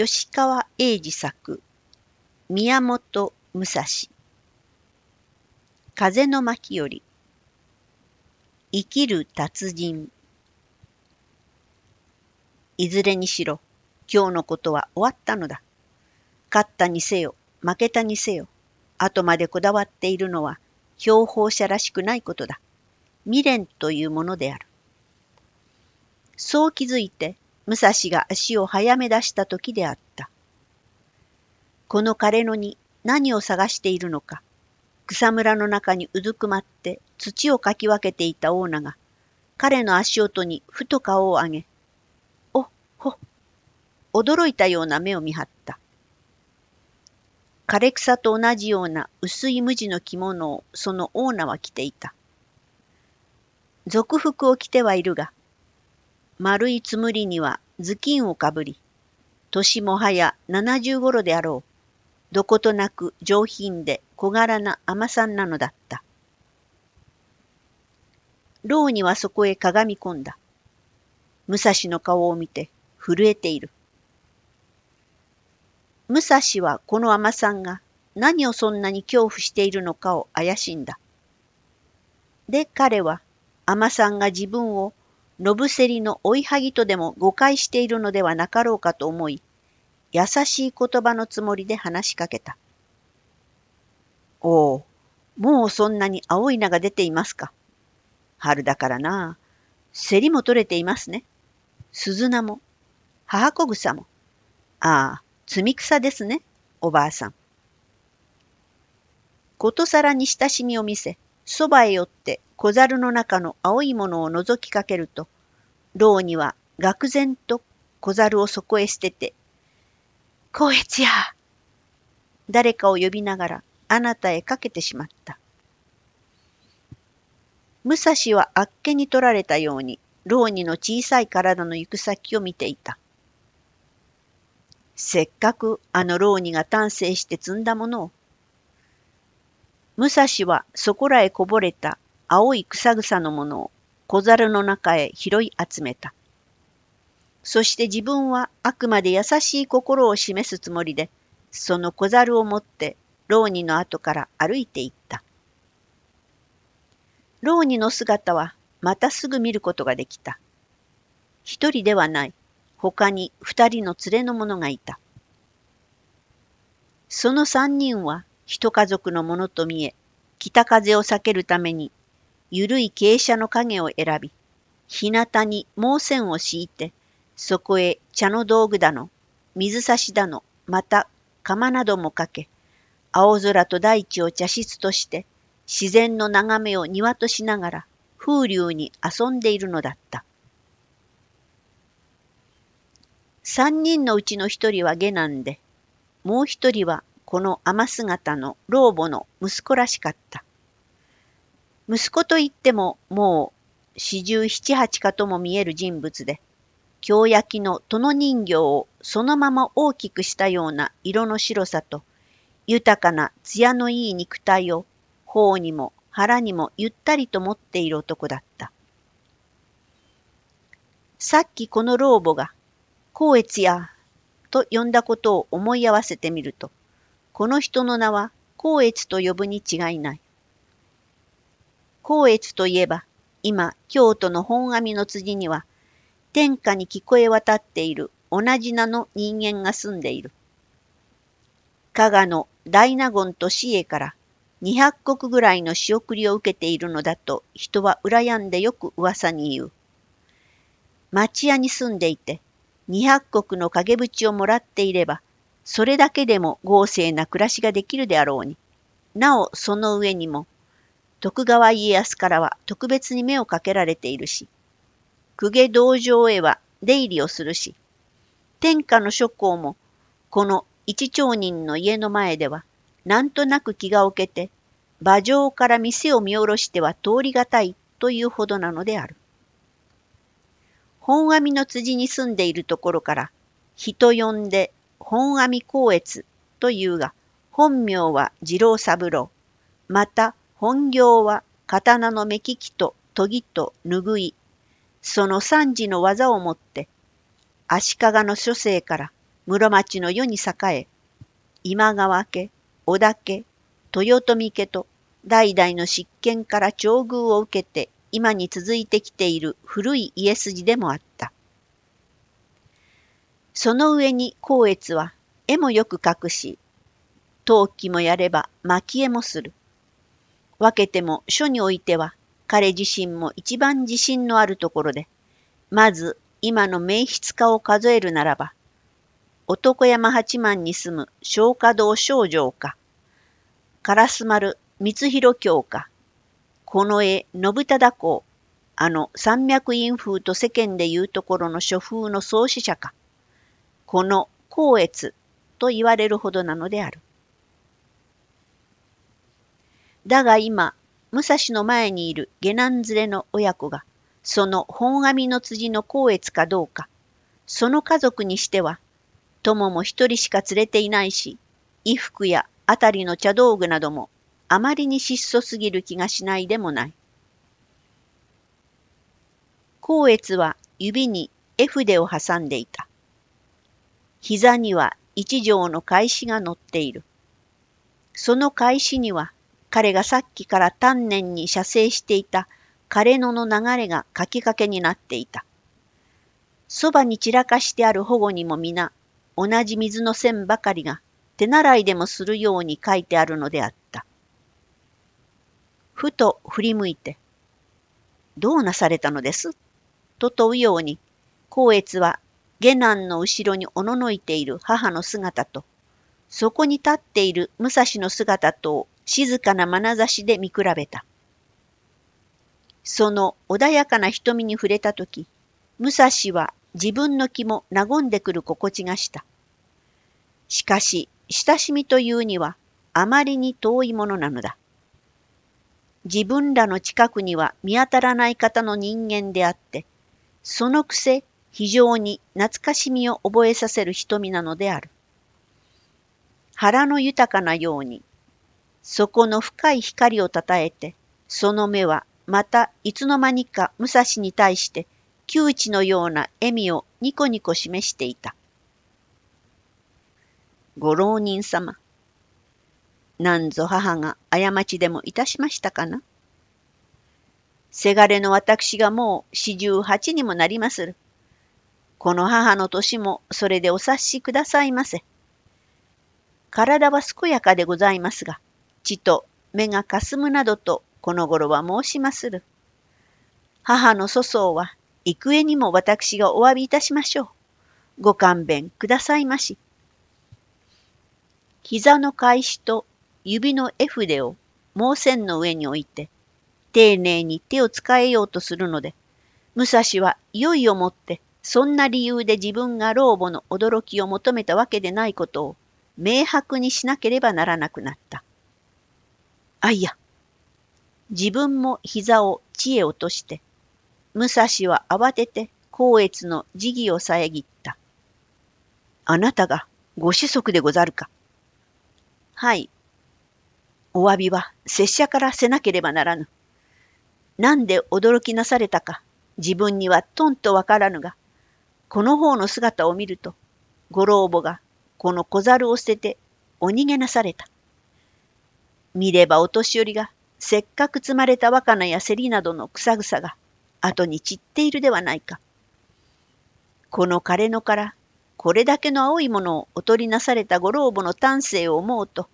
吉川英治作、宮本武蔵。風の巻より、生きる達人。いずれにしろ、今日のことは終わったのだ。勝ったにせよ、負けたにせよ、後までこだわっているのは、標法者らしくないことだ。未練というものである。そう気づいて、武蔵が足を早め出した時であった。この枯れ野に何を探しているのか、草むらの中にうずくまって土をかき分けていたオーナが、彼の足音にふと顔を上げ、お、ほ、驚いたような目を見張った。枯れ草と同じような薄い無地の着物をそのオーナは着ていた。俗服を着てはいるが、丸いつむりには頭巾をかぶり、年もはや七十頃であろう。どことなく上品で小柄な甘さんなのだった。牢にはそこへかがみ込んだ。武蔵の顔を見て震えている。武蔵はこの甘さんが何をそんなに恐怖しているのかを怪しんだ。で彼は甘さんが自分をのブセリの追いはぎとでも誤解しているのではなかろうかと思い、優しい言葉のつもりで話しかけた。おお、もうそんなに青い名が出ていますか。春だからな。せりも取れていますね。鈴なも、母子草も。ああ、積み草ですね、おばあさん。ことさらに親しみを見せ、そばへ寄って小猿の中の青いものを覗きかけると、老には愕然と小猿をそこへ捨てて、光悦や誰かを呼びながらあなたへかけてしまった。武蔵はあっけに取られたように、老にの小さい体の行く先を見ていた。せっかくあの老にが丹精して積んだものを、武蔵はそこらへこぼれた青い草草のものを小猿の中へ拾い集めた。そして自分はあくまで優しい心を示すつもりで、その小猿を持って老二の後から歩いていった。老二の姿はまたすぐ見ることができた。一人ではない、他に二人の連れの者がいた。その三人は一家族のものと見え、北風を避けるために、ゆるい傾斜の影を選び、日向に毛線を敷いて、そこへ茶の道具だの、水差しだの、また釜などもかけ、青空と大地を茶室として、自然の眺めを庭としながら、風流に遊んでいるのだった。三人のうちの一人は下男で、もう一人はこの雨姿の老母の息子らしかった。息子といってももう四十七八かとも見える人物で、京焼きの殿人形をそのまま大きくしたような色の白さと、豊かな艶のいい肉体を頬にも腹にもゆったりと持っている男だった。さっきこの老母が、光悦や、と呼んだことを思い合わせてみると、この人の名は光悦と呼ぶに違いない。光悦といえば、今、京都の本阿弥の辻には、天下に聞こえ渡っている同じ名の人間が住んでいる。加賀の大納言と死へから200国ぐらいの仕送りを受けているのだと人は羨んでよく噂に言う。町屋に住んでいて、200国の陰口をもらっていれば、それだけでも豪勢な暮らしができるであろうに、なおその上にも、徳川家康からは特別に目をかけられているし、公家道場へは出入りをするし、天下の諸侯も、この一町人の家の前では、なんとなく気が置けて、馬上から店を見下ろしては通りがたいというほどなのである。本阿弥の辻に住んでいるところから、人呼んで本阿弥光悦というが、本名は次郎三郎。また、本業は刀の目利きと研ぎと拭い。その三次の技をもって、足利の諸生から室町の世に栄え、今川家、織田家、豊臣家と代々の執権から長宮を受けて今に続いてきている古い家筋でもあった。その上に光悦は絵もよく描くし、陶器もやれば蒔絵もする。分けても書においては彼自身も一番自信のあるところで、まず今の名筆家を数えるならば、男山八幡に住む松花堂少女か、烏丸光弘教か、この絵信忠公、あの山脈院風と世間でいうところの書風の創始者か、この光悦と言われるほどなのである。だが今、武蔵の前にいる下男連れの親子が、その本阿弥の辻の光悦かどうか、その家族にしては、友も一人しか連れていないし、衣服やあたりの茶道具などもあまりに質素すぎる気がしないでもない。光悦は指に絵筆を挟んでいた。膝には一条の返しが乗っている。その返しには、彼がさっきから丹念に写生していた枯野の流れが書きかけになっていた。そばに散らかしてある保護にも皆、同じ水の線ばかりが手習いでもするように書いてあるのであった。ふと振り向いて、どうなされたのですと問うように、光悦は下男の後ろにおののいている母の姿と、そこに立っている武蔵の姿とを静かな眼差しで見比べた。その穏やかな瞳に触れたとき、武蔵は自分の気も和んでくる心地がした。しかし、親しみというにはあまりに遠いものなのだ。自分らの近くには見当たらない方の人間であって、そのくせ非常に懐かしみを覚えさせる瞳なのである。腹の豊かなように、底の深い光をたたえて、その目はまたいつの間にか武蔵に対して窮地のような笑みをニコニコ示していた。ご浪人様、なんぞ母が過ちでもいたしましたかなせがれの私がもう四十八にもなりまする。この母の年もそれでお察しくださいませ。体は健やかでございますが、血と目がかすむなどとこの頃は申しまする。母の粗相は幾重にも私がお詫びいたしましょう。ご勘弁くださいまし。膝の返しと指の絵筆を毛線の上に置いて、丁寧に手を使えようとするので、武蔵はいよいよもってそんな理由で自分が老母の驚きを求めたわけでないことを明白にしなければならなくなった。あ、いや。自分も膝を地へ落として、武蔵は慌てて光悦の辞儀を遮った。あなたがご子息でござるか。はい。お詫びは拙者からせなければならぬ。なんで驚きなされたか、自分にはとんとわからぬが、この方の姿を見ると、ご老母がこの小猿を捨ててお逃げなされた。見ればお年寄りがせっかく積まれた若菜やセリなどの草草が後に散っているではないか。この枯れ野からこれだけの青いものをお取りなされたご老母の丹精を思うと、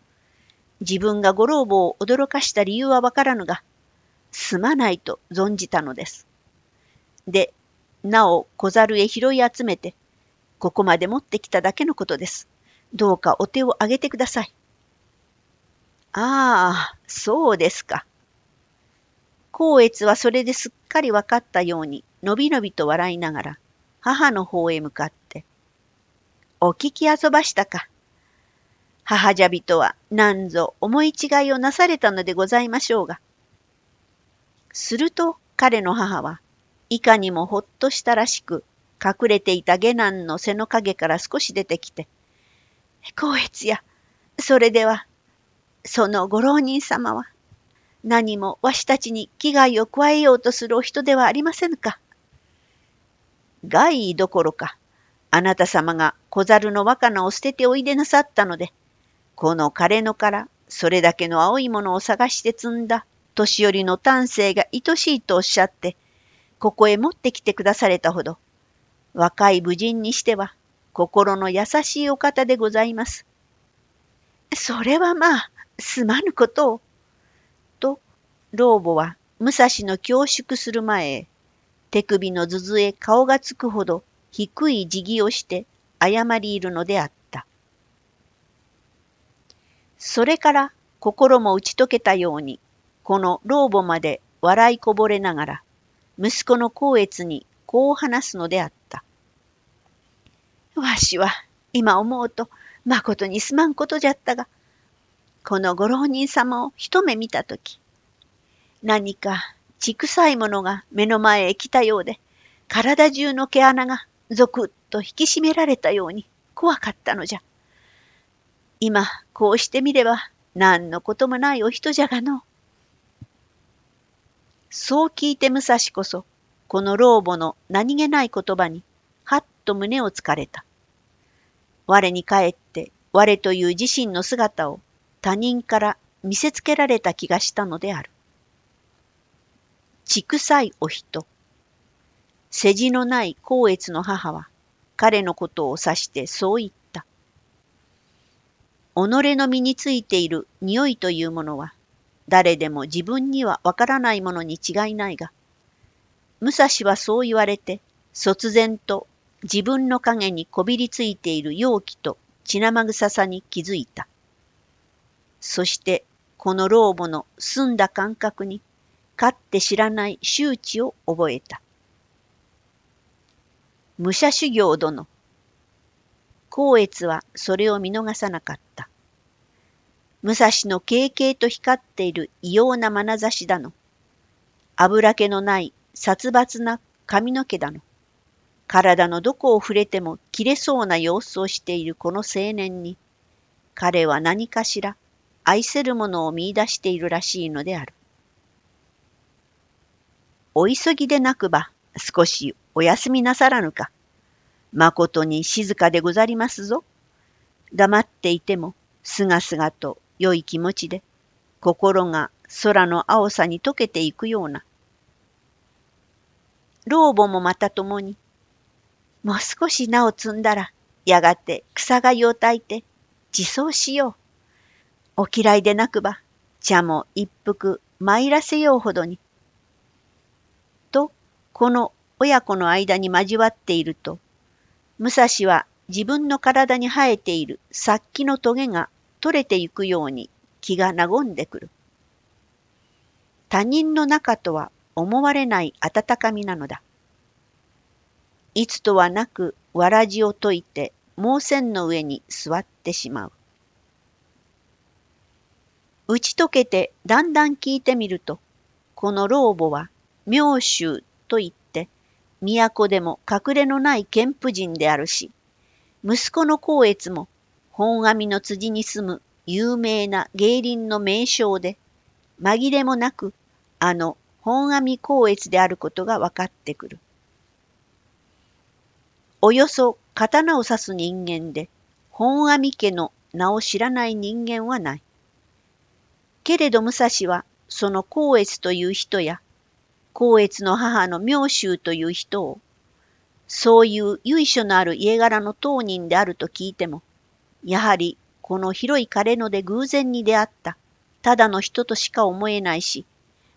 自分がご老母を驚かした理由はわからぬが、すまないと存じたのです。で、なお小猿へ拾い集めて、ここまで持ってきただけのことです。どうかお手を挙げてください。ああ、そうですか。光悦はそれですっかり分かったように、のびのびと笑いながら、母の方へ向かって、お聞き遊ばしたか。母じゃびとは何ぞ思い違いをなされたのでございましょうが。すると彼の母は、いかにもほっとしたらしく、隠れていた下男の背の影から少し出てきて、光悦や、それでは、そのご浪人様は、何もわしたちに危害を加えようとするお人ではありませんか。害どころか、あなた様が小猿の若菜を捨てておいでなさったので、この枯れ野からそれだけの青いものを探して積んだ年寄りの丹精が愛しいとおっしゃって、ここへ持ってきてくだされたほど、若い武人にしては心の優しいお方でございます。それはまあ、すまぬことを。と、老母は武蔵の恐縮する前へ、手首の頭図へ顔がつくほど低い辞儀をして謝りいるのであった。それから心も打ち解けたように、この老母まで笑いこぼれながら、息子の光悦にこう話すのであった。わしは今思うとまことにすまんことじゃったが、このご浪人様を一目見たとき、何か血臭いものが目の前へ来たようで、体中の毛穴がゾクッと引き締められたように怖かったのじゃ。今、こうしてみれば、何のこともないお人じゃがのう。そう聞いて武蔵こそ、この老母の何気ない言葉に、はっと胸をつかれた。我に帰って、我という自身の姿を他人から見せつけられた気がしたのである。ちくさいお人。世辞のない光悦の母は、彼のことを指してそう言った。己の身についている匂いというものは、誰でも自分にはわからないものに違いないが、武蔵はそう言われて、卒然と自分の影にこびりついている容器と血生臭さに気づいた。そして、この老母の澄んだ感覚に、かって知らない周知を覚えた。武者修行殿。光悦はそれを見逃さなかった。武蔵の軽々と光っている異様な眼差しだの。油気のない殺伐な髪の毛だの。体のどこを触れても切れそうな様子をしているこの青年に、彼は何かしら愛せるものを見出しているらしいのである。お急ぎでなくば少しお休みなさらぬか。まことに静かでござりますぞ。黙っていてもすがすがと良い気持ちで、心が空の青さに溶けていくような。老母もまた共に、もう少し名を摘んだら、やがて草がをたいて、自走しよう。お嫌いでなくば、茶も一服参らせようほどに。と、この親子の間に交わっていると、武蔵は自分の体に生えている殺気の棘が取れていくように気が和んでくる。他人の中とは思われない温かみなのだ。いつとはなくわらじを解いて毛線の上に座ってしまう。打ち解けてだんだん聞いてみると、この老母は妙衆といって都でも隠れのない剣婦人であるし、息子の光悦も本阿弥の辻に住む有名な芸林の名称で、紛れもなくあの本阿弥光悦であることが分かってくる。およそ刀を刺す人間で、本阿弥家の名を知らない人間はない。けれど武蔵は、その光悦という人や、光悦の母の妙秀という人を、そういう由緒のある家柄の当人であると聞いても、やはりこの広い枯れ野で偶然に出会った、ただの人としか思えないし、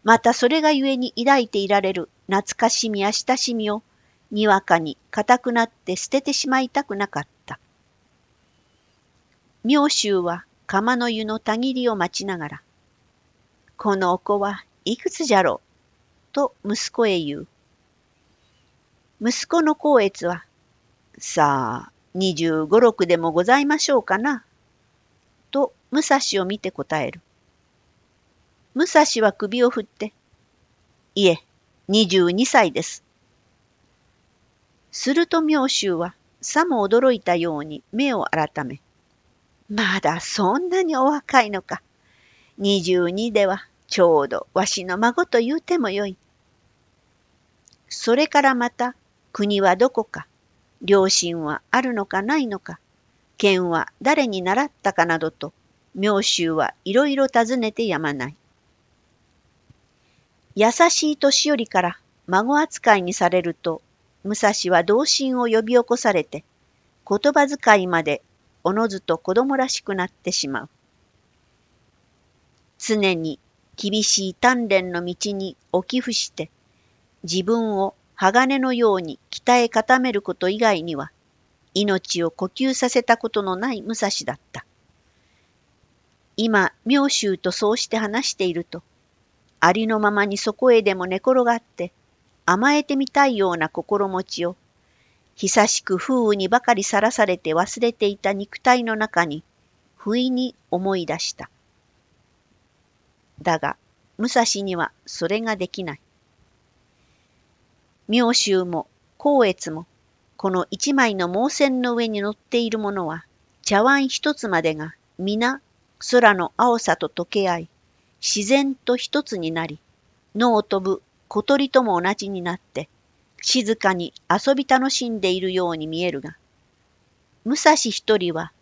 またそれがゆえに抱いていられる懐かしみや親しみを、にわかに固くなって捨ててしまいたくなかった。妙州は釜の湯のたぎりを待ちながら、このお子はいくつじゃろう、と息子へ言う。息子の光悦は、さあ、25、6でもございましょうかな。と、武蔵を見て答える。武蔵は首を振って、いえ、22歳です。すると妙秀は、さも驚いたように目を改め、まだそんなにお若いのか。22ではちょうどわしの孫と言うてもよい。それからまた国はどこか、両親はあるのかないのか、剣は誰に習ったかなどと、妙衆はいろいろ尋ねてやまない。優しい年寄りから孫扱いにされると、武蔵は同心を呼び起こされて、言葉遣いまでおのずと子供らしくなってしまう。常に厳しい鍛錬の道にお寄付して、自分を鋼のように鍛え固めること以外には、命を呼吸させたことのない武蔵だった。今、妙衆とそうして話していると、ありのままにそこへでも寝転がって、甘えてみたいような心持ちを、久しく風雨にばかりさらされて忘れていた肉体の中に、不意に思い出した。だが、武蔵にはそれができない。妙集も光悦も、この一枚の毛線の上に乗っているものは、茶碗一つまでが皆空の青さと溶け合い、自然と一つになり、野を飛ぶ小鳥とも同じになって、静かに遊び楽しんでいるように見えるが、武蔵一人は、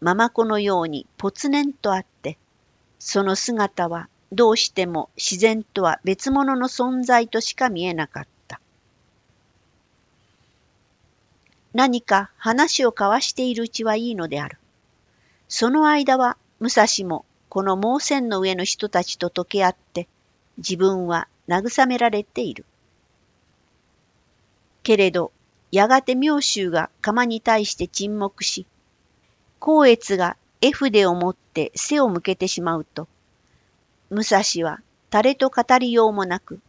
ママ子のようにぽつねんとあって、その姿はどうしても自然とは別物の存在としか見えなかった。何か話を交わしているうちはいいのである。その間は武蔵もこの盲線の上の人たちと溶け合って自分は慰められている。けれどやがて妙州が釜に対して沈黙し、光悦が絵筆を持って背を向けてしまうと、武蔵は誰と語りようもなく、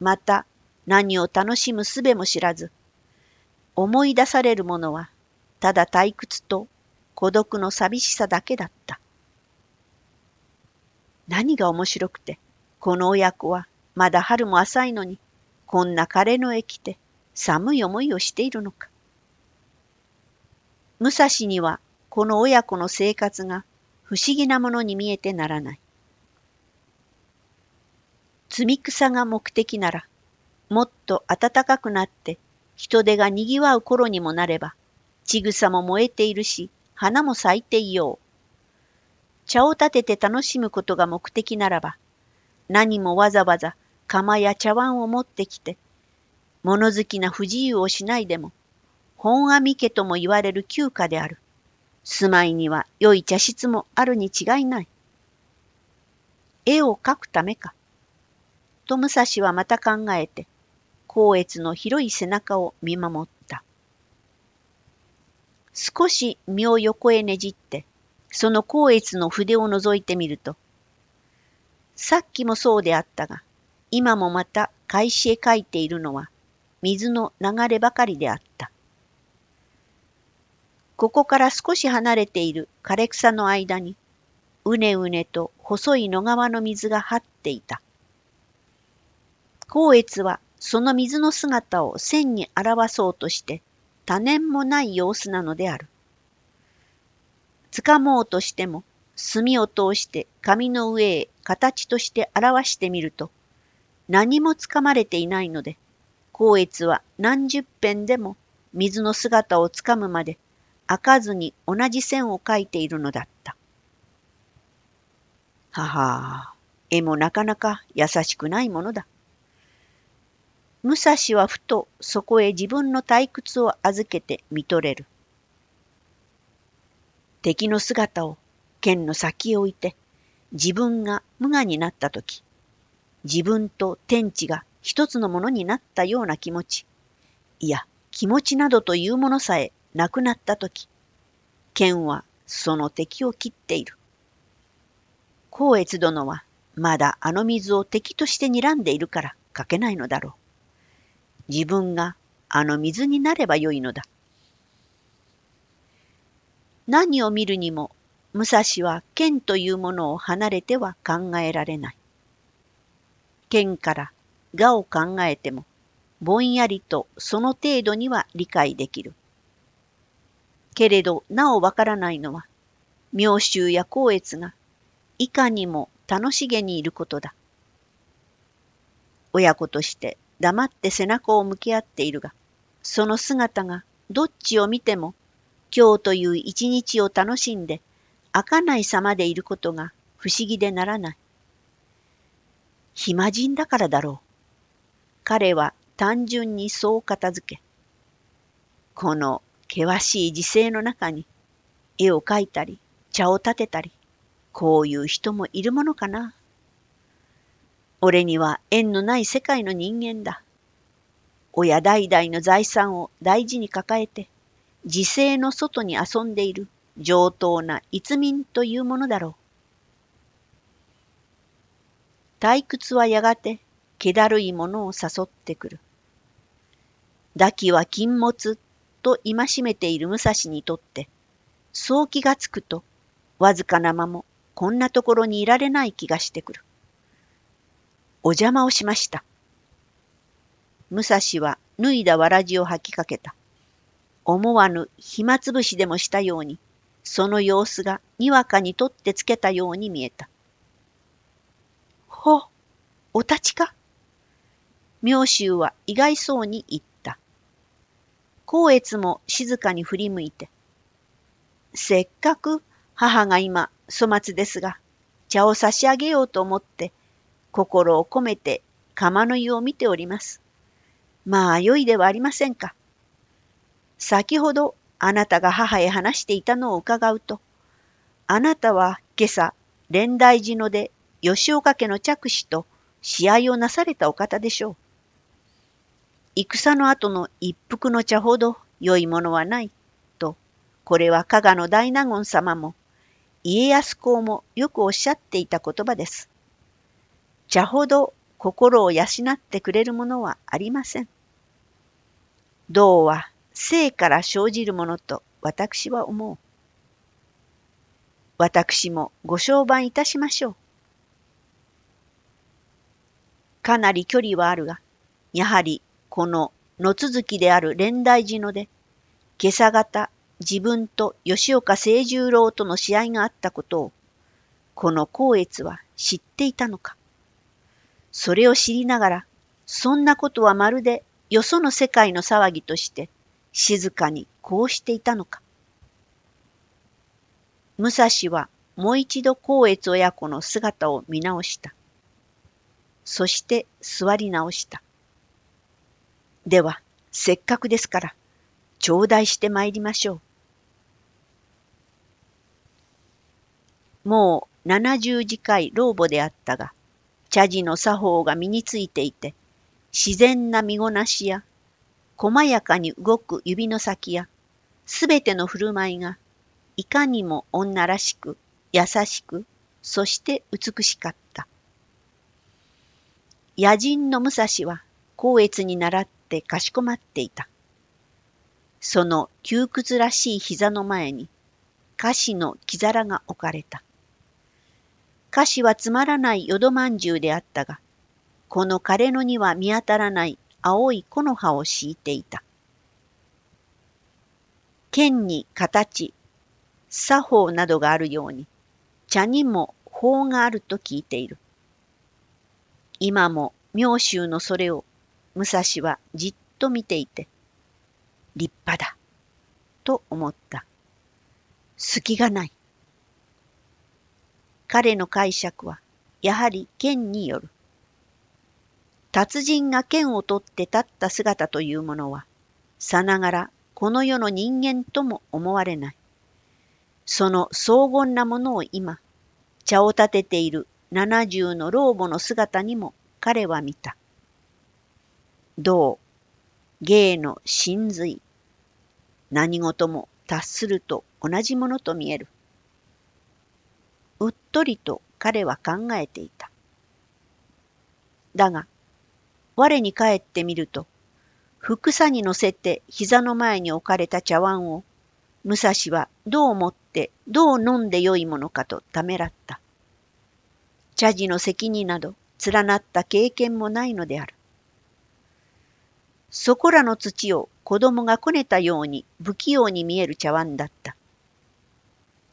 また何を楽しむ術も知らず、思い出されるものは、ただ退屈と孤独の寂しさだけだった。何が面白くて、この親子はまだ春も浅いのに、こんな枯れ野へ来て寒い思いをしているのか。武蔵にはこの親子の生活が不思議なものに見えてならない。積み草が目的なら、もっと暖かくなって人手が賑わう頃にもなれば、ちぐさも燃えているし、花も咲いていよう。茶を立てて楽しむことが目的ならば、何もわざわざ釜や茶碗を持ってきて、物好きな不自由をしないでも、本阿弥家とも言われる旧家である。住まいには良い茶室もあるに違いない。絵を描くためか。と武蔵はまた考えて、光悦の広い背中を見守った。少し身を横へねじって、その光悦の筆を覗いてみると、さっきもそうであったが、今もまた返しへ書いているのは、水の流ればかりであった。ここから少し離れている枯れ草の間に、うねうねと細い野川の水が張っていた。光悦はその水の姿を線に表そうとして、多年もない様子なのである。掴もうとしても、墨を通して紙の上へ形として表してみると、何も掴まれていないので、光悦は何十編でも水の姿を掴むまで開かずに同じ線を書いているのだった。ははあ、絵もなかなか優しくないものだ。武蔵はふとそこへ自分の退屈を預けて見とれる。敵の姿を剣の先へ置いて、自分が無我になったとき、自分と天地が一つのものになったような気持ち、いや、気持ちなどというものさえなくなったとき、剣はその敵を切っている。光悦殿はまだあの水を敵として睨んでいるから書けないのだろう。自分があの水になればよいのだ。何を見るにも武蔵は剣というものを離れては考えられない。剣から我を考えてもぼんやりとその程度には理解できる。けれどなおわからないのは妙衆や光悦がいかにも楽しげにいることだ。親子として黙って背中を向き合っているが、その姿がどっちを見ても、今日という一日を楽しんで、開かない様でいることが不思議でならない。暇人だからだろう。彼は単純にそう片付け、この険しい時勢の中に、絵を描いたり、茶を立てたり、こういう人もいるものかな。俺には縁のない世界の人間だ。親代々の財産を大事に抱えて、自勢の外に遊んでいる上等な逸民というものだろう。退屈はやがて、気だるいものを誘ってくる。抱きは禁物と戒めている武蔵にとって、そう気がつくと、わずかな間もこんなところにいられない気がしてくる。お邪魔をしました。武蔵は脱いだわらじを吐きかけた。思わぬ暇つぶしでもしたように、その様子がにわかにとってつけたように見えた。ほ、お立ちか妙秀は意外そうに言った。光悦も静かに振り向いて、せっかく母が今粗末ですが、茶を差し上げようと思って心を込めて釜の湯を見ております。まあ、良いではありませんか。先ほどあなたが母へ話していたのを伺うと、あなたは今朝、蓮台寺ので吉岡家の着手と試合をなされたお方でしょう。戦の後の一服の茶ほど良いものはない、と、これは加賀の大納言様も、家康公もよくおっしゃっていた言葉です。茶ほど心を養ってくれるものはありません。道は生から生じるものと私は思う。私もご相伴いたしましょう。かなり距離はあるが、やはりこの野続きである連大寺ので、今朝方自分と吉岡清十郎との試合があったことを、この光悦は知っていたのか。それを知りながら、そんなことはまるでよその世界の騒ぎとして静かにこうしていたのか。武蔵はもう一度光悦親子の姿を見直した。そして座り直した。では、せっかくですから、頂戴してまいりましょう。もう七十次回老母であったが、茶事の作法が身についていて、自然な身ごなしや、細やかに動く指の先や、すべての振る舞いが、いかにも女らしく、優しく、そして美しかった。野人の武蔵は、光悦に倣ってかしこまっていた。その窮屈らしい膝の前に、菓子の木皿が置かれた。菓子はつまらないよどまんじゅうであったが、この枯れ野には見当たらない青い木の葉を敷いていた。剣に形、作法などがあるように、茶にも法があると聞いている。今も妙州のそれを武蔵はじっと見ていて、立派だ、と思った。隙がない。彼の解釈は、やはり剣による。達人が剣を取って立った姿というものは、さながらこの世の人間とも思われない。その荘厳なものを今、茶を立てている七十の老母の姿にも彼は見た。道、芸の真髄。何事も達すると同じものと見える。うっとりと彼は考えていた。だが、我に帰ってみると、くさに乗せて膝の前に置かれた茶碗を、武蔵はどう持ってどう飲んでよいものかとためらった。茶事の責任など連なった経験もないのである。そこらの土を子供がこねたように不器用に見える茶碗だった。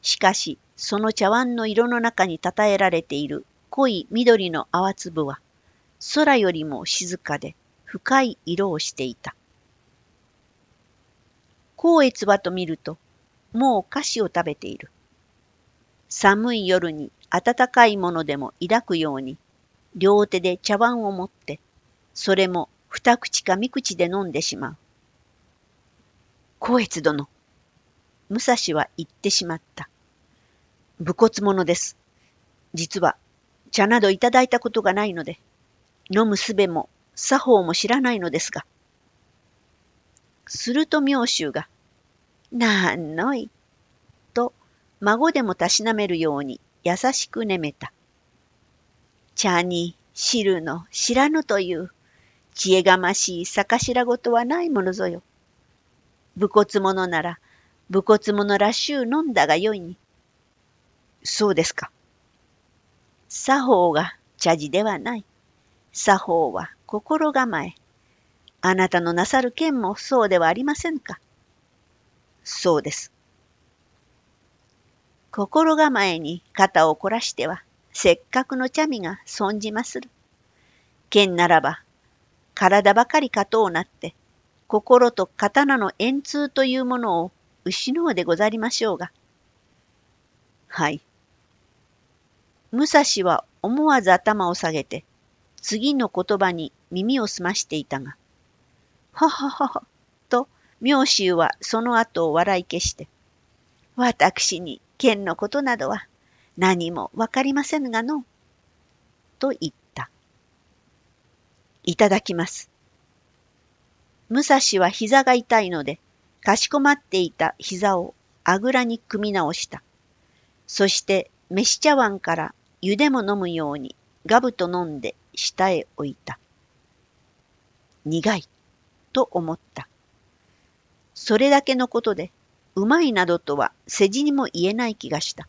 しかし、その茶碗の色の中に称えられている濃い緑の泡粒は、空よりも静かで深い色をしていた。光悦はと見ると、もう菓子を食べている。寒い夜に暖かいものでも抱くように、両手で茶碗を持って、それも二口か三口で飲んでしまう。光悦殿、武蔵は言ってしまった。武骨者です。実は、茶などいただいたことがないので、飲むすべも作法も知らないのですが。すると妙衆が、なんのい、と孫でもたしなめるように優しくねめた。茶に汁の知らぬという知恵がましい逆ごとはないものぞよ。武骨者なら武骨者らしゅう飲んだがよいに、そうですか。作法が茶事ではない。作法は心構え。あなたのなさる剣もそうではありませんか。そうです。心構えに肩を凝らしては、せっかくの茶味が損じまする。剣ならば、体ばかりかとうなって、心と刀の円通というものを失うでござりましょうが。はい。武蔵は思わず頭を下げて、次の言葉に耳を澄ましていたが、はははと、妙秀はその後を笑い消して、私に剣のことなどは何もわかりませぬがの、と言った。いただきます。武蔵は膝が痛いので、かしこまっていた膝をあぐらに組み直した。そして、飯茶碗から湯でも飲むようにガブと飲んで舌へ置いた。苦いと思った。それだけのことで、うまいなどとは世辞にも言えない気がした。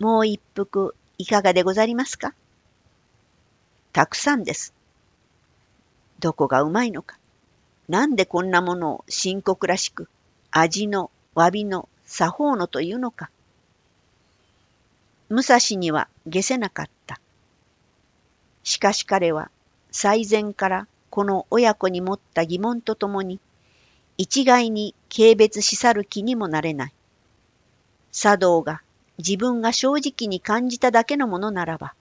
もう一服いかがでござりますかたくさんです。どこがうまいのか。なんでこんなものを深刻らしく、味の、詫びの、作法のというのか。武蔵には下せなかった。しかし彼は最前からこの親子に持った疑問とともに、一概に軽蔑し去る気にもなれない。茶道が自分が正直に感じただけのものならば、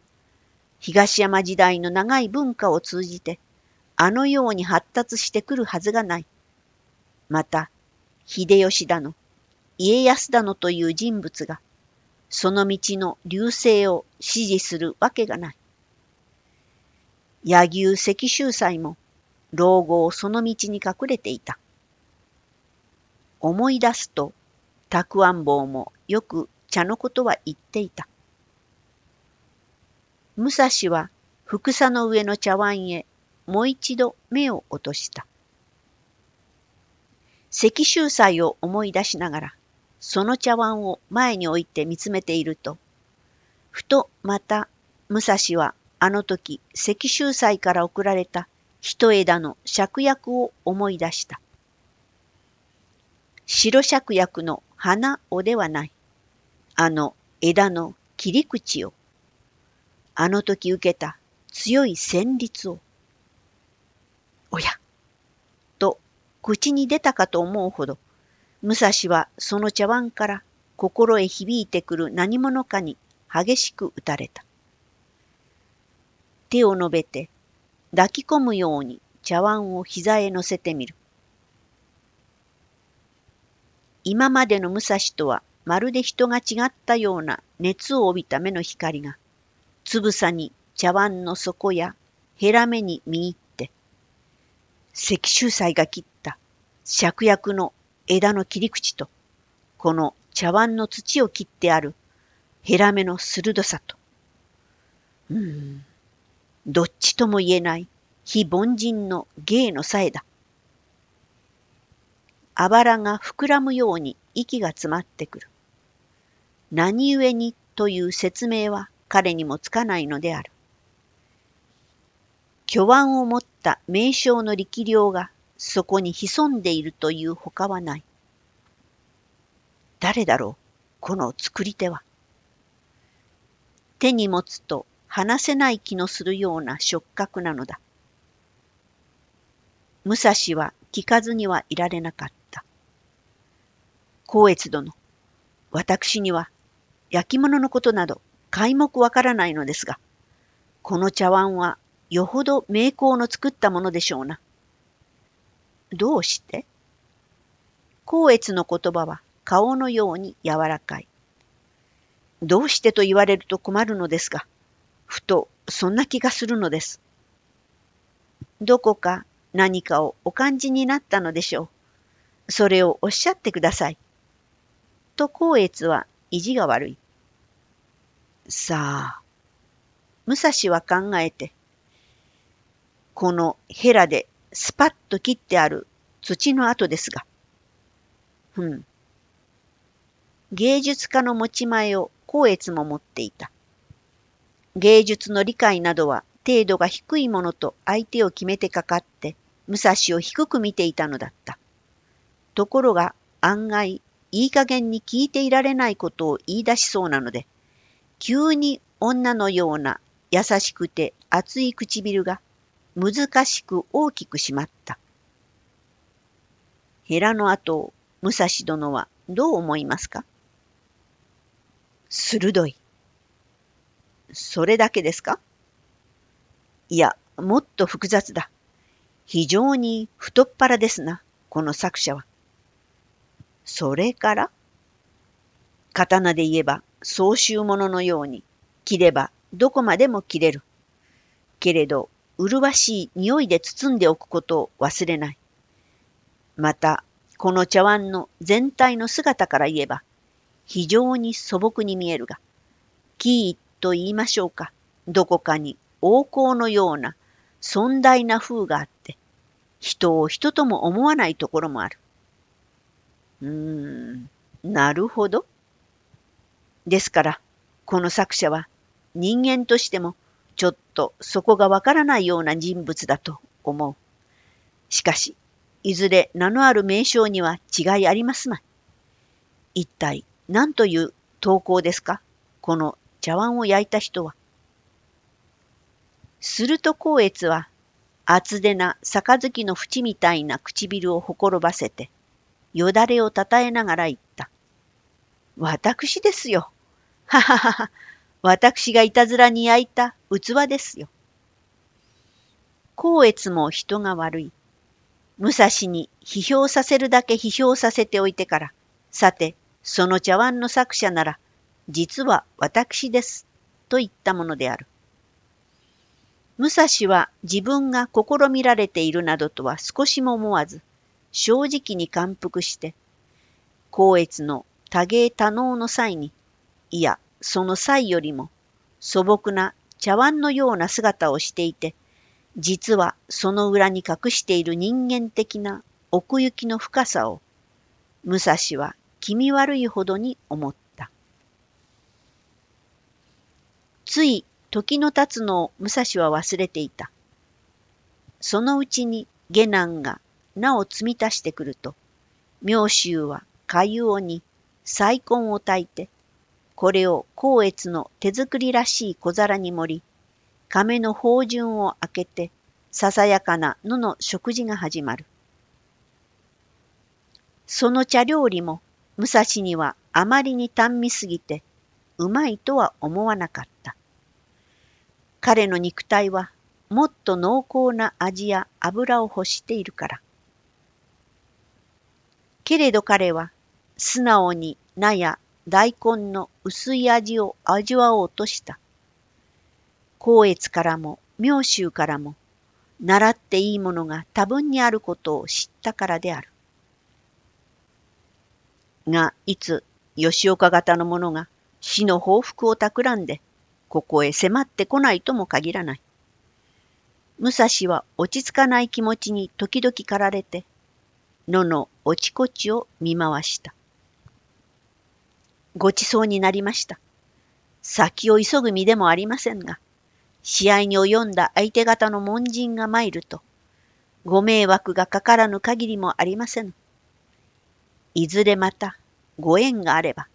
東山時代の長い文化を通じて、あのように発達してくるはずがない。また、秀吉だの、家康だのという人物が、その道の流星を支持するわけがない。野牛石州祭も老後その道に隠れていた。思い出すと、たくあん坊もよく茶のことは言っていた。武蔵は福さの上の茶碗へもう一度目を落とした。石州祭を思い出しながら、その茶碗を前に置いて見つめていると、ふとまた武蔵はあの時石州祭から送られた一枝の芍薬を思い出した。白芍薬の花をではない。あの枝の切り口を。あの時受けた強い旋律を。おやと口に出たかと思うほど武蔵はその茶碗から心へ響いてくる何者かに激しく打たれた。手を伸べて抱き込むように茶碗を膝へ乗せてみる。今までの武蔵とはまるで人が違ったような熱を帯びた目の光が、つぶさに茶碗の底やへら目に見入って、石州祭が切った芍薬の枝の切り口と、この茶碗の土を切ってあるヘラメの鋭さと、うん、どっちとも言えない非凡人の芸のさえだ。あばらが膨らむように息が詰まってくる。何故にという説明は彼にもつかないのである。巨腕を持った名称の力量がそこに潜んでいるという他はない。誰だろう、この作り手は。手に持つと話せない気のするような触覚なのだ。武蔵は聞かずにはいられなかった。光悦殿、私には焼き物のことなど皆目わからないのですが、この茶碗はよほど名工の作ったものでしょうな。どうして光悦の言葉は顔のように柔らかい。どうしてと言われると困るのですが、ふとそんな気がするのです。どこか何かをお感じになったのでしょう。それをおっしゃってください。と光悦は意地が悪い。さあ、武蔵は考えて、このヘラでスパッと切ってある土の跡ですが、うん。芸術家の持ち前を光悦も持っていた。芸術の理解などは程度が低いものと相手を決めてかかって、武蔵を低く見ていたのだった。ところが案外、いい加減に聞いていられないことを言い出しそうなので、急に女のような優しくて熱い唇が難しく大きくしまった。ヘラの跡を武蔵殿はどう思いますか鋭い。それだけですかいや、もっと複雑だ。非常に太っ腹ですな、この作者は。それから刀で言えば総集物のように切ればどこまでも切れる。けれど麗しい匂いで包んでおくことを忘れない。また、この茶碗の全体の姿から言えば、非常に素朴に見えるが、キーと言いましょうか、どこかに王侯のような尊大な風があって、人を人とも思わないところもある。うーん、なるほど。ですから、この作者は人間としてもちょっとそこがわからないような人物だと思う。しかし、いずれ名のある名称には違いありますまい。一体何という投稿ですかこの茶碗を焼いた人は。すると光悦は、厚手な杯の縁みたいな唇をほころばせて、よだれをたたえながら言った。私ですよ。はははは、私がいたずらに焼いた器ですよ。光悦も人が悪い。武蔵に批評させるだけ批評させておいてから、さて、その茶碗の作者なら、実は私です、と言ったものである。武蔵は自分が試みられているなどとは少しも思わず、正直に感服して、光悦の多芸多能の際に、いや、その際よりも素朴な茶碗のような姿をしていて、実はその裏に隠している人間的な奥行きの深さを、武蔵は気味悪いほどに思った。つい時の経つのを武蔵は忘れていた。そのうちに下男がなお積み足してくると、妙衆はかゆおに再婚を焚いて、これを光悦の手作りらしい小皿に盛り、亀の芳醇を開けて、ささやかな野の食事が始まる。その茶料理も武蔵にはあまりに短味すぎて、うまいとは思わなかった。彼の肉体はもっと濃厚な味や油を欲しているから。けれど彼は素直に名や大根の薄い味を味わおうとした。光悦からも妙州からも習っていいものが多分にあることを知ったからである。がいつ吉岡型の者が死の報復を企んでここへ迫ってこないとも限らない。武蔵は落ち着かない気持ちに時々駆られて野の落ちこちを見回した。ごちそうになりました。先を急ぐ身でもありませんが、試合に及んだ相手方の門人が参ると、ご迷惑がかからぬ限りもありません。いずれまた、ご縁があれば。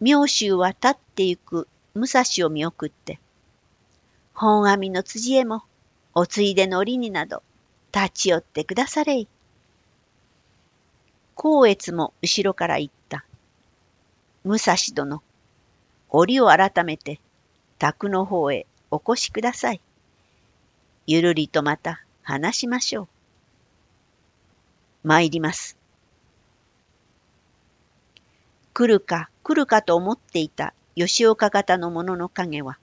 妙州は立ってゆく武蔵を見送って、本阿弥の辻へも、おついでの折になど、立ち寄ってくだされい。光悦も後ろから言った。武蔵殿、檻を改めて、宅の方へお越しください。ゆるりとまた話しましょう。参ります。来るか来るかと思っていた吉岡方の者の影は、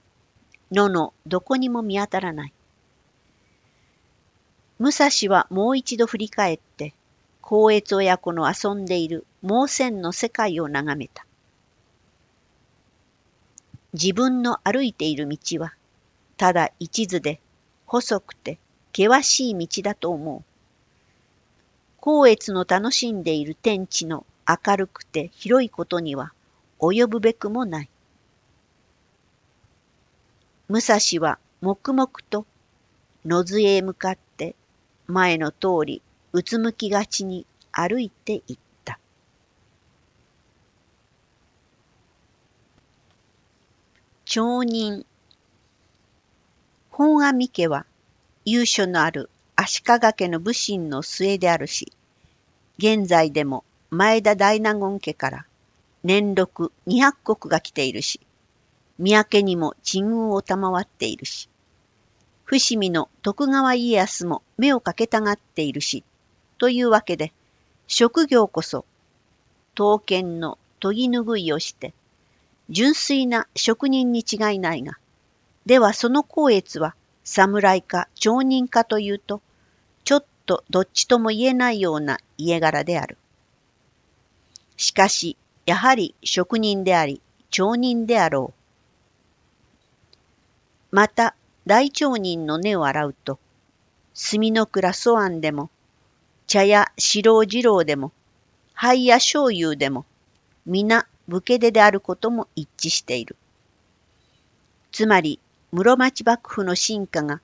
ののどこにも見当たらない。武蔵はもう一度振り返って、光悦親子の遊んでいる盲線の世界を眺めた。自分の歩いている道は、ただ一途で、細くて、険しい道だと思う。光悦の楽しんでいる天地の明るくて広いことには及ぶべくもない。武蔵は黙々と野津へ向かって前の通りうつむきがちに歩いていった。町人本阿弥家は由緒のある足利家の武神の末であるし、現在でも前田大納言家から年禄二百国石が来ているし、三宅にも鎮雲を賜っているし、伏見の徳川家康も目をかけたがっているし、というわけで、職業こそ、刀剣の研ぎ拭いをして、純粋な職人に違いないが、ではその光悦は侍か町人かというと、ちょっとどっちとも言えないような家柄である。しかし、やはり職人であり、町人であろう。また、大町人の根を洗うと、墨の倉素庵でも茶や四郎次郎でも、灰や醤油でも、皆武家出であることも一致している。つまり、室町幕府の進化が、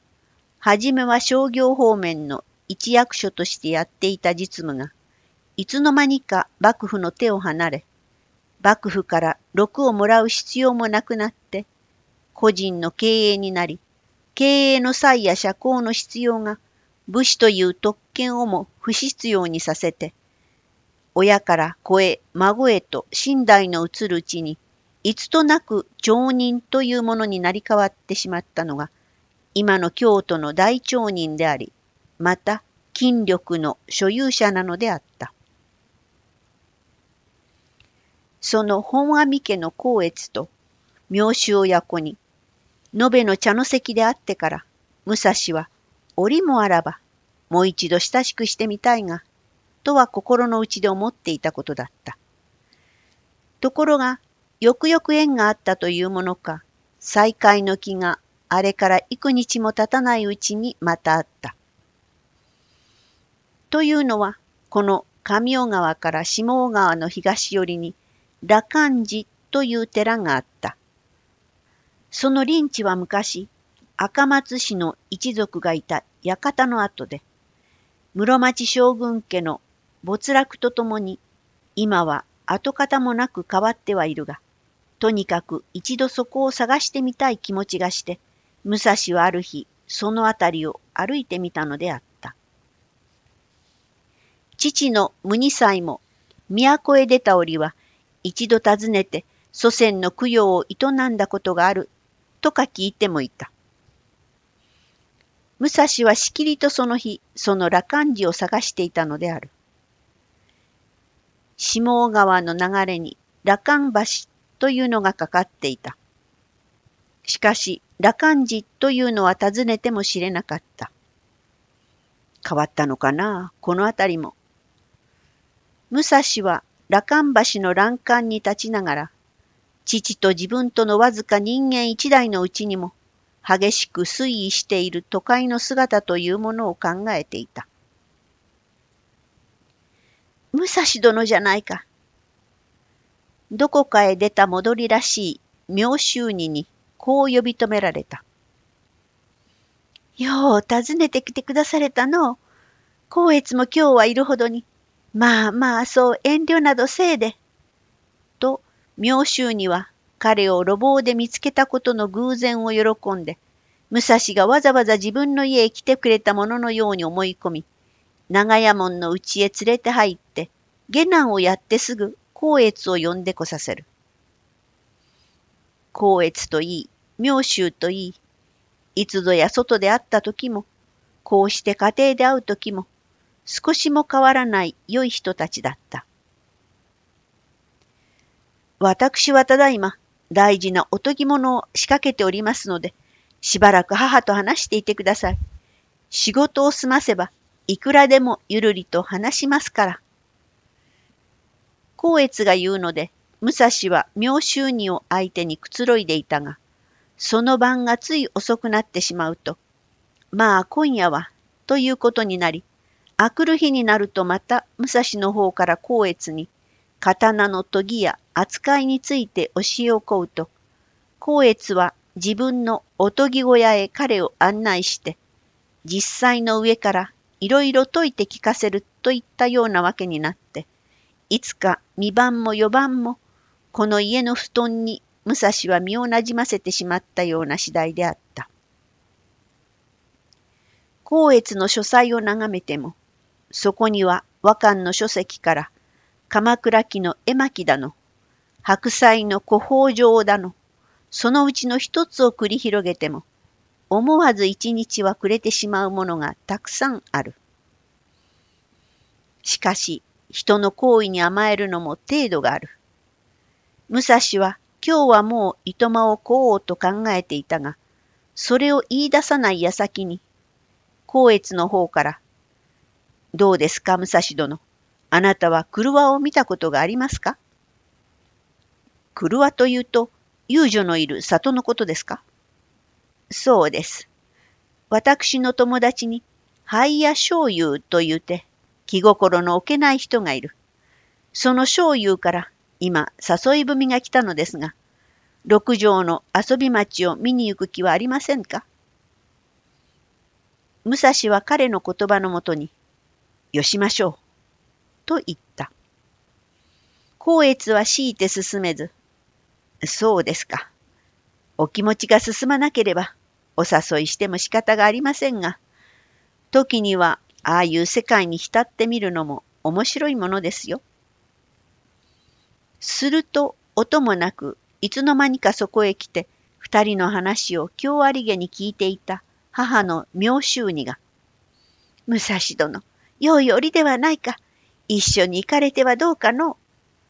はじめは商業方面の一役所としてやっていた実務が、いつの間にか幕府の手を離れ、幕府から禄をもらう必要もなくなって、個人の経営になり、経営の際や社交の必要が武士という特見をも不必要にさせて、親から子へ孫へと身代の移るうちに、いつとなく常人というものになり変わってしまったのが、今の京都の大町人であり、また筋力の所有者なのであった。その本阿弥家の光悦と妙手親子に、延べの茶の席であってから、武蔵は折もあらばもう一度親しくしてみたいが、とは心の内で思っていたことだった。ところが、よくよく縁があったというものか、再会の気があれから幾日も経たないうちにまたあった。というのは、この上尾川から下尾川の東寄りに、羅漢寺という寺があった。その林地は昔、赤松氏の一族がいた館の跡で、室町将軍家の没落とともに、今は跡形もなく変わってはいるが、とにかく一度そこを探してみたい気持ちがして、武蔵はある日、その辺りを歩いてみたのであった。父の無二歳も、都へ出た折は、一度訪ねて祖先の供養を営んだことがある、とか聞いてもいた。武蔵はしきりとその日、その羅漢寺を探していたのである。下尾川の流れに羅漢橋というのがかかっていた。しかし、羅漢寺というのは訪ねても知れなかった。変わったのかな、この辺りも。武蔵は羅漢橋の欄干に立ちながら、父と自分とのわずか人間一代のうちにも、激しく推移している都会の姿というものを考えていた。武蔵殿じゃないか。どこかへ出た戻りらしい妙修ににこう呼び止められた。よう訪ねてきてくだされたの。光悦も今日はいるほどに、まあまあそう遠慮などせいで。と、妙修には彼を路傍で見つけたことの偶然を喜んで、武蔵がわざわざ自分の家へ来てくれたもののように思い込み、長屋門の家へ連れて入って、下男をやってすぐ光悦を呼んでこさせる。光悦といい、妙州といい、いつぞや外で会った時も、こうして家庭で会う時も、少しも変わらない良い人たちだった。私はただいま、大事なおとぎ物を仕掛けておりますので、しばらく母と話していてください。仕事を済ませば、いくらでもゆるりと話しますから。光悦が言うので、武蔵は妙修二を相手にくつろいでいたが、その晩がつい遅くなってしまうと、まあ今夜は、ということになり、あくる日になるとまた武蔵の方から光悦に、刀の研ぎや扱いについて教えを請うと、光悦は自分のおとぎ小屋へ彼を案内して、実際の上からいろいろ解いて聞かせるといったようなわけになって、いつか二番も四番もこの家の布団に武蔵は身をなじませてしまったような次第であった。光悦の書斎を眺めても、そこには和漢の書籍から鎌倉期の絵巻だの、白菜の古法上だの、そのうちの一つを繰り広げても、思わず一日は暮れてしまうものがたくさんある。しかし、人の行為に甘えるのも程度がある。武蔵は今日はもういとまをこおうと考えていたが、それを言い出さない矢先に、光悦の方から、どうですか、武蔵殿。あなたは車を見たことがありますか狂わというと、遊女のいる里のことですかそうです。私の友達に、灰や醤油と言うて、気心の置けない人がいる。その醤油から今誘い踏みが来たのですが、六条の遊び町を見に行く気はありませんか武蔵は彼の言葉のもとに、よしましょう、と言った。光悦は強いて進めず、そうですか。お気持ちが進まなければ、お誘いしても仕方がありませんが、時にはああいう世界に浸ってみるのも面白いものですよ。すると音もなくいつの間にかそこへ来て二人の話を今日ありげに聞いていた母の妙秀二が「武蔵殿よい折ではないか一緒に行かれてはどうかの」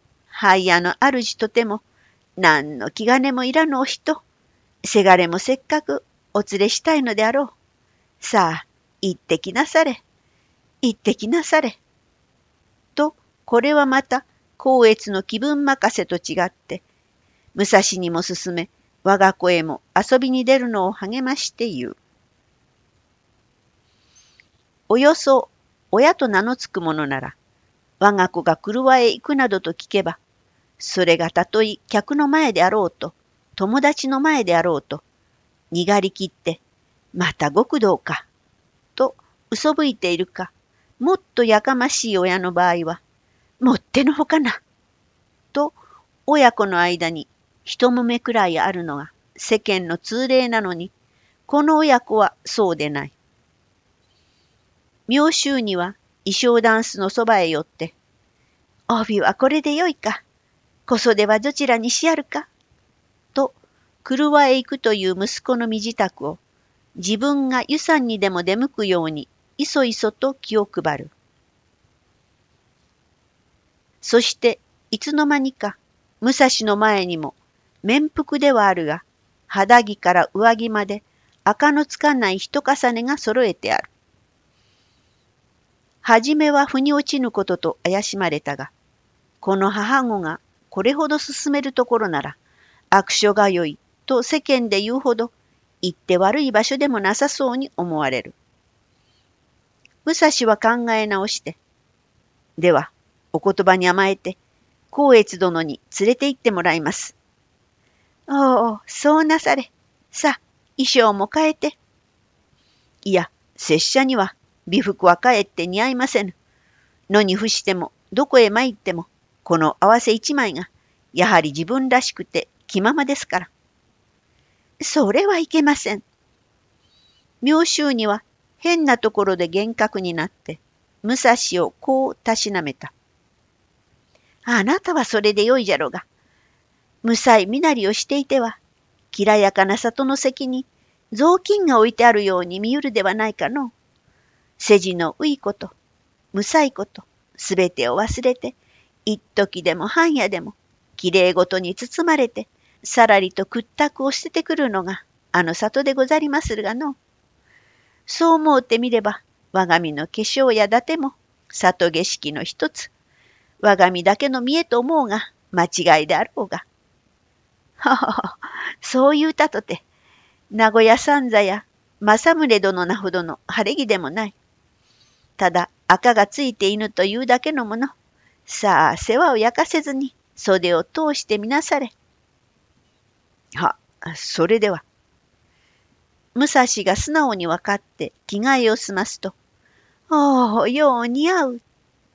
「ハイヤの主とても何の気兼ねもいらぬお人。せがれもせっかくお連れしたいのであろう。さあ、行ってきなされ。行ってきなされ。と、これはまた、光悦の気分任せと違って、武蔵にも勧め、我が子へも遊びに出るのを励まして言う。およそ親と名のつくものなら、我が子が車へ行くなどと聞けば、それがたとえ客の前であろうと、友達の前であろうと、にがりきって、また極道か、と嘘吹いているか、もっとやかましい親の場合は、もってのほかな、と親子の間に一揉めくらいあるのが世間の通例なのに、この親子はそうでない。妙州には衣装ダンスのそばへ寄って、帯はこれでよいか。小袖はどちらにしやるか。と、車へ行くという息子の身支度を、自分が湯山にでも出向くように、いそいそと気を配る。そして、いつの間にか、武蔵の前にも、面腹ではあるが、肌着から上着まで、赤のつかない一重ねが揃えてある。はじめは腑に落ちぬことと怪しまれたが、この母子がこれほど進めるところなら、悪所がよいと世間で言うほど、行って悪い場所でもなさそうに思われる。武蔵は考え直して、では、お言葉に甘えて、光悦殿に連れて行ってもらいます。おお、そうなされ。さあ、衣装も変えて。いや、拙者には、美服は帰って似合いません。野に伏しても、どこへ参っても、この合わせ一枚が、やはり自分らしくて気ままですから。それはいけません。妙州には変なところで厳格になって、武蔵をこうたしなめた。あなたはそれでよいじゃろうが、無才身なりをしていては、きらやかな里の席に雑巾が置いてあるように見ゆるではないかの。世事のういこと、無才こと、すべてを忘れて、一時でも半夜でも、きれいごとに包まれて、さらりと屈託を捨ててくるのが、あの里でござりまするがの。そう思うてみれば、我が身の化粧や伊達も、里景色の一つ、我が身だけの見えと思うが、間違いであろうが。ははは、そう言うたとて、名古屋三座や政宗殿なほどの晴れ着でもない。ただ、赤がついて犬というだけのもの。さあ、世話を焼かせずに、袖を通してみなされ。は、それでは。武蔵が素直に分かって着替えを済ますと、おお、よう似合う、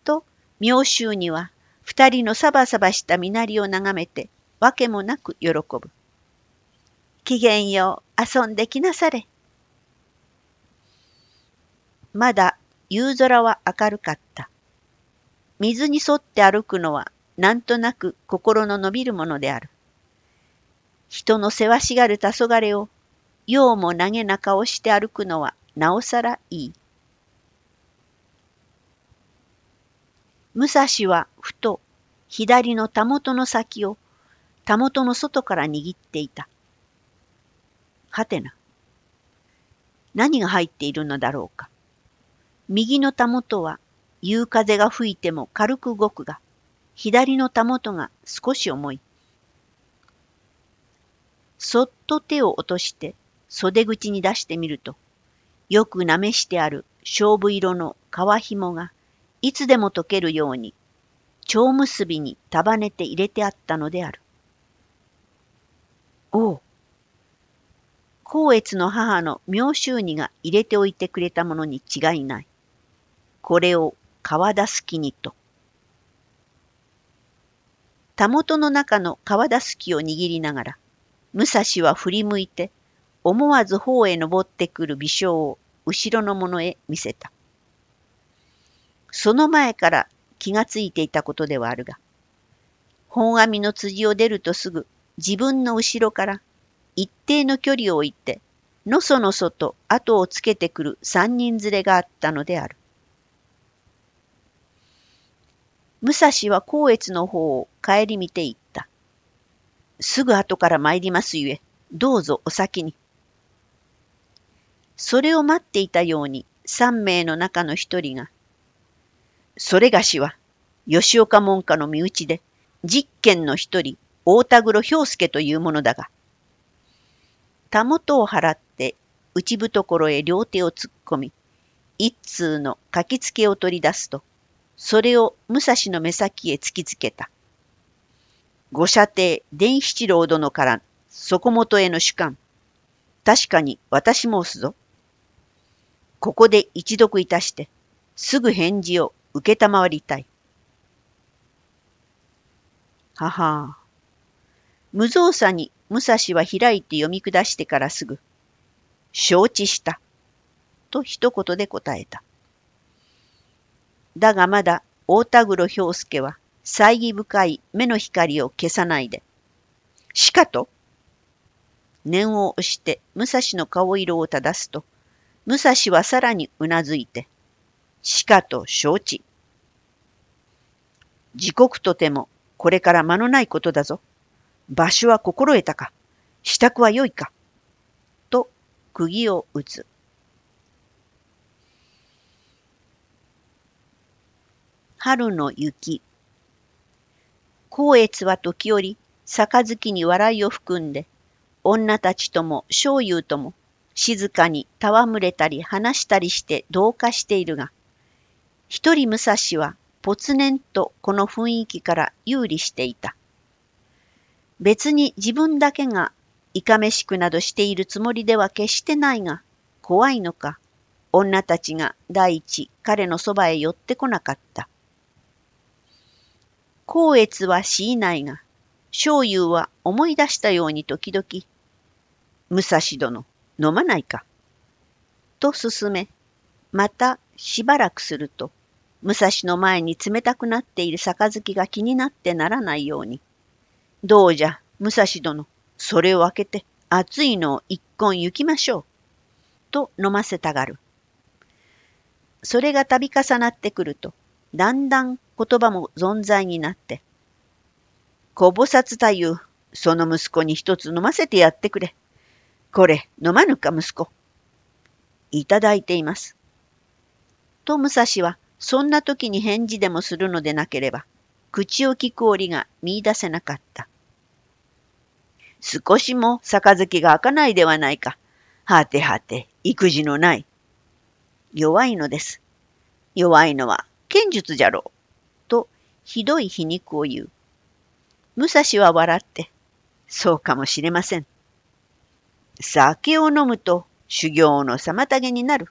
と、妙衆には二人のサバサバした身なりを眺めて、わけもなく喜ぶ。機嫌よう、遊んできなされ。まだ夕空は明るかった。水に沿って歩くのはなんとなく心の伸びるものである。人のせわしがる黄昏を、ようも投げな顔して歩くのはなおさらいい。武蔵はふと左のたもとの先をたもとの外から握っていた。はてな。何が入っているのだろうか。右のたもとは夕風が吹いても軽く動くが、左のたもとが少し重い。そっと手を落として袖口に出してみると、よくなめしてある勝負色の皮紐がいつでも溶けるように、蝶結びに束ねて入れてあったのである。おう。光悦の母の妙修二が入れておいてくれたものに違いない。これを川田すきにと。たもとの中の川田すきを握りながら、武蔵は振り向いて、思わず方へ登ってくる微笑を後ろの者へ見せた。その前から気がついていたことではあるが、本網の辻を出るとすぐ自分の後ろから一定の距離を置いて、のそのそと後をつけてくる三人連れがあったのである。武蔵は光悦の方を帰り見ていった。すぐ後から参りますゆえ、どうぞお先に。それを待っていたように三名の中の一人が、それがしは吉岡門下の身内で、実験の一人、大田黒氷介というものだが、たもとを払って内懐へ両手を突っ込み、一通の書き付けを取り出すと、それを武蔵の目先へ突きつけた。御射程伝七郎殿から底元への主観。確かに私申すぞ。ここで一読いたして、すぐ返事を受けたまわりたい。はは無造作に武蔵は開いて読み下してからすぐ、承知した。と一言で答えた。だがまだ大田黒氷介は、猜疑深い目の光を消さないで。しかと念を押して武蔵の顔色を正すと、武蔵はさらにうなずいて、しかと承知。時刻とてもこれから間のないことだぞ。場所は心得たか。支度は良いか。と、釘を打つ。春の雪。光悦は時折、杯に笑いを含んで、女たちとも醤油とも静かに戯れたり話したりして同化しているが、一人武蔵はぽつねんとこの雰囲気から有利していた。別に自分だけがいかめしくなどしているつもりでは決してないが、怖いのか、女たちが第一彼のそばへ寄ってこなかった。光悦は死いないが、醤油は思い出したように時々、武蔵殿、飲まないか。と勧め、またしばらくすると、武蔵の前に冷たくなっている杯が気になってならないように、どうじゃ、武蔵殿、それを開けて熱いのを一根行きましょう。と飲ませたがる。それが度重なってくると、だんだん言葉も存在になって、こぼさつ太夫、その息子に一つ飲ませてやってくれ。これ、飲まぬか息子。いただいています。と武蔵は、そんな時に返事でもするのでなければ、口を聞く折が見出せなかった。少しも杯が開かないではないか。はてはて、育児のない。弱いのです。弱いのは剣術じゃろう。と、ひどい皮肉を言う。武蔵は笑って、そうかもしれません。酒を飲むと修行の妨げになる。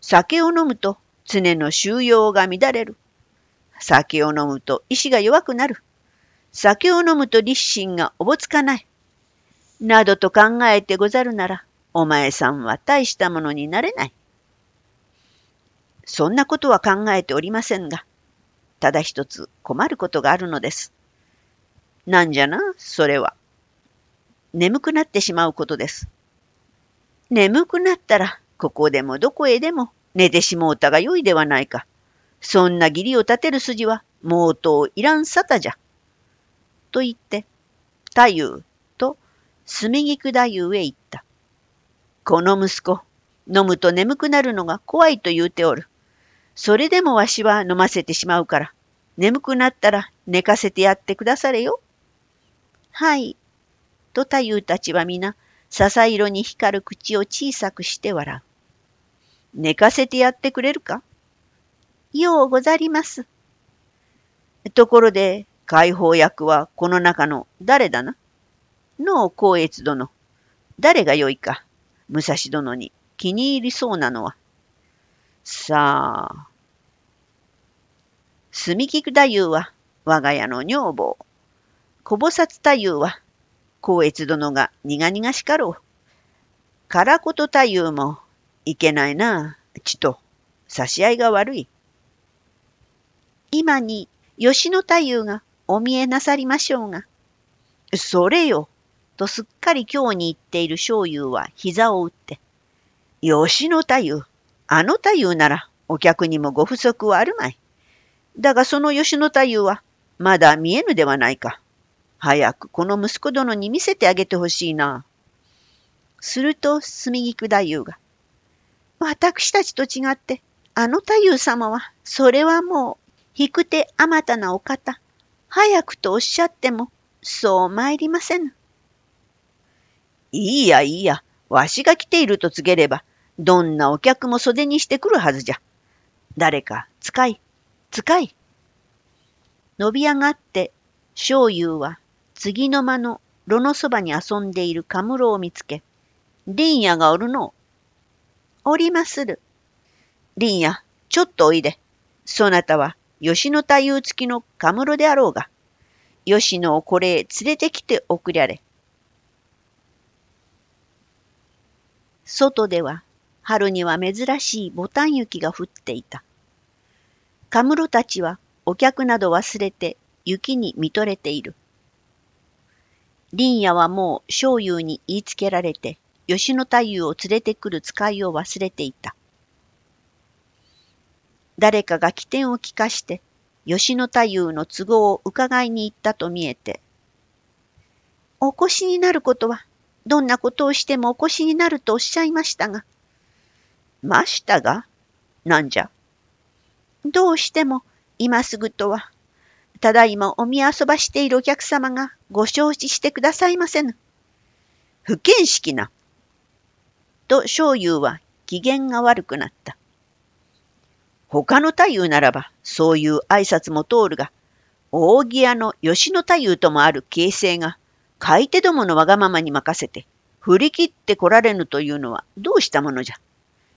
酒を飲むと常の収容が乱れる。酒を飲むと意志が弱くなる。酒を飲むと立身がおぼつかない。などと考えてござるなら、お前さんは大したものになれない。そんなことは考えておりませんが、ただ一つ困ることがあるのです。なんじゃな、それは。眠くなってしまうことです。眠くなったら、ここでもどこへでも寝てしもうたがよいではないか。そんな義理を立てる筋は、もうとういらんさたじゃ。と言って、太夫と墨菊太夫へ行った。この息子、飲むと眠くなるのが怖いと言うておる。それでもわしは飲ませてしまうから、眠くなったら寝かせてやってくだされよ。はい。と太夫たちは皆、笹色に光る口を小さくして笑う。寝かせてやってくれるかようござります。ところで、解放役はこの中の誰だなの光悦殿。誰がよいか、武蔵殿に気に入りそうなのは。さあ、住菊太夫は我が家の女房。こぼさつ太夫は光悦殿が苦々しかろう。からこと太夫もいけないな、ちと、差し合いが悪い。今に吉野太夫がお見えなさりましょうが。それよ、とすっかり今日に言っている醤油は膝を打って。吉野太夫、あの太夫ならお客にもご不足はあるまい。だがその吉野太夫は、まだ見えぬではないか。早くこの息子殿に見せてあげてほしいな。すると、墨菊太夫が、私たちと違って、あの太夫様は、それはもう、引く手あまたなお方、早くとおっしゃっても、そう参りませぬ。いいやいいや、わしが来ていると告げれば、どんなお客も袖にしてくるはずじゃ。誰か使い、使い。伸び上がって、章勇は次の間の炉のそばに遊んでいるカムロを見つけ、ンヤがおるの。おりまする。ンヤ、ちょっとおいで。そなたは吉野太夫付きのカムロであろうが、吉野をこれへ連れてきておくりゃれ。外では春には珍しいボタン雪が降っていた。カムロたちはお客など忘れて雪に見とれている。林野はもう醤油に言いつけられて吉野太夫を連れてくる使いを忘れていた。誰かが起点を利かして吉野太夫の都合を伺いに行ったと見えて、お越しになることは、どんなことをしてもお越しになるとおっしゃいましたが。ましたがなんじゃ。どうしても今すぐとは、ただいまお見遊ばしているお客様がご承知してくださいませぬ。不見識な。と醤油は機嫌が悪くなった。他の太夫ならばそういう挨拶も通るが、扇屋の吉野太夫ともある形勢が、買い手どものわがままに任せて、振り切って来られぬというのはどうしたものじゃ。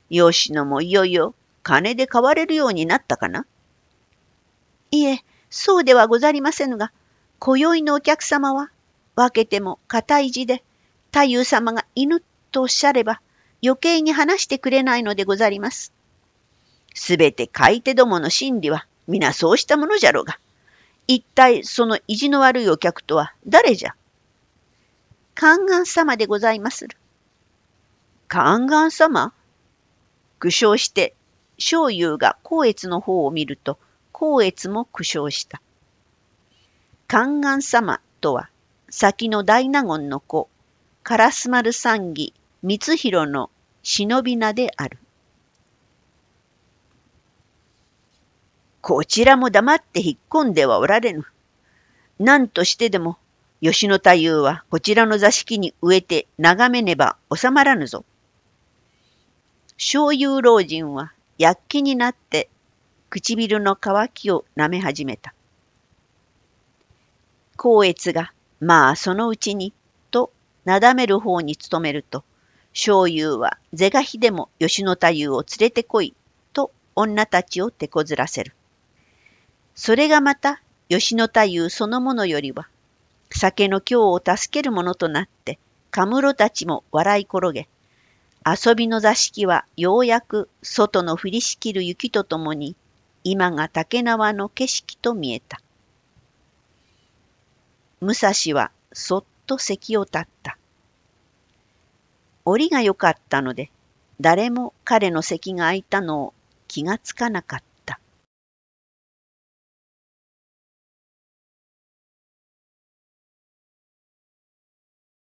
吉野もいよいよ金で買われるようになったかないえ、そうではござりませぬが、今宵のお客様は、分けても固い字で、太夫様が犬とおっしゃれば、余計に話してくれないのでござります。すべて買い手どもの心理は、皆そうしたものじゃろうが、一体その意地の悪いお客とは誰じゃ観願様でございまする。観願様苦笑して章勇が光悦の方を見ると、光悦も苦笑した。観願様とは、先の大納言の子、烏丸三義光弘の忍び名である。こちらも黙って引っ込んではおられぬ。何としてでも、吉野太夫はこちらの座敷に植えて眺めねば収まらぬぞ。小遊老人は躍起になって唇の渇きを舐め始めた。光悦が、まあそのうちに、となだめる方に努めると、醤油は是が非でも吉野太夫を連れてこい、と女たちを手こずらせる。それがまた吉野太夫そのものよりは、酒の今日を助けるものとなって、カムロたちも笑い転げ、遊びの座敷はようやく外の降りしきる雪とともに今が竹縄の景色と見えた。武蔵はそっと席を立った。折が良かったので誰も彼の席が空いたのを気がつかなかった。